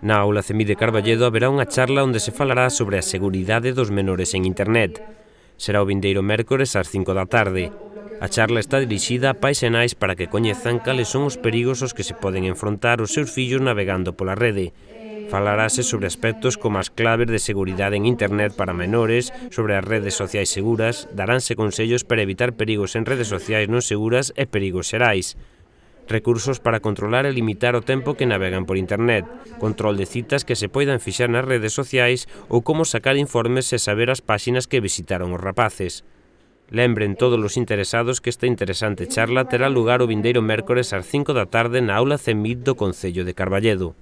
Na aula CEMI de Carballedo haberá unha charla onde se falará sobre a seguridade dos menores en Internet. Será o vindeiro mércores ás 5 da tarde. A charla está dirixida a pais e nais para que coñezan cales son os perigos aos que se poden enfrontar os seus fillos navegando pola rede. Falarase sobre aspectos como as claves de seguridade en Internet para menores, sobre as redes sociais seguras, daránse consellos para evitar perigos en redes sociais non seguras e perigos xerais recursos para controlar e limitar o tempo que navegan por internet, control de citas que se poidan fixar nas redes sociais ou como sacar informes e saber as páxinas que visitaron os rapaces. Lembren todos os interesados que esta interesante charla terá lugar o vindeiro mércores ás 5 da tarde na aula CEMIT do Concello de Carballedo.